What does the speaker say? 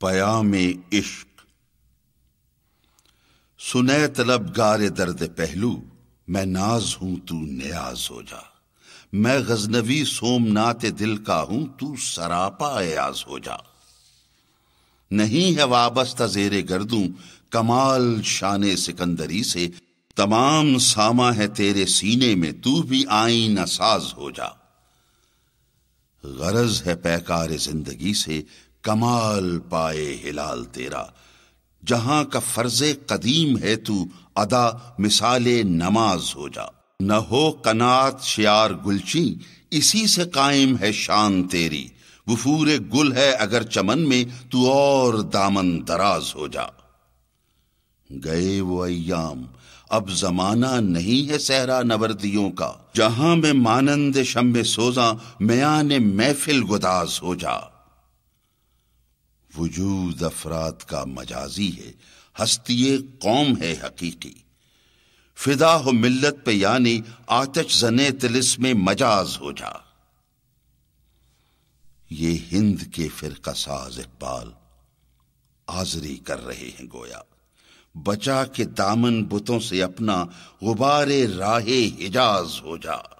پیام عشق سنے طلب گار درد پہلو میں ناز ہوں تو نیاز ہو جا میں غزنوی سوم نات دل کا ہوں تو سراپا ایاز ہو جا نہیں ہے وابستہ زیر گردوں کمال شان سکندری سے تمام ساما ہے تیرے سینے میں تو بھی آئین ساز ہو جا غرض ہے پیکار زندگی سے کمال پائے ہلال تیرا جہاں کا فرض قدیم ہے تو ادا مثال نماز ہو جا نہ ہو کنات شیار گلچی اسی سے قائم ہے شان تیری وفور گل ہے اگر چمن میں تو اور دامن دراز ہو جا گئے وہ ایام اب زمانہ نہیں ہے سہرا نوردیوں کا جہاں میں مانند شم سوزا میاں نے محفل گداز ہو جا وجود افراد کا مجازی ہے ہستی قوم ہے حقیقی فدا ہو ملت پہ یعنی آتش زنے تلس میں مجاز ہو جا یہ ہند کے فرقہ ساز اقبال آزری کر رہے ہیں گویا بچا کے دامن بتوں سے اپنا غبارے راہ حجاز ہو جا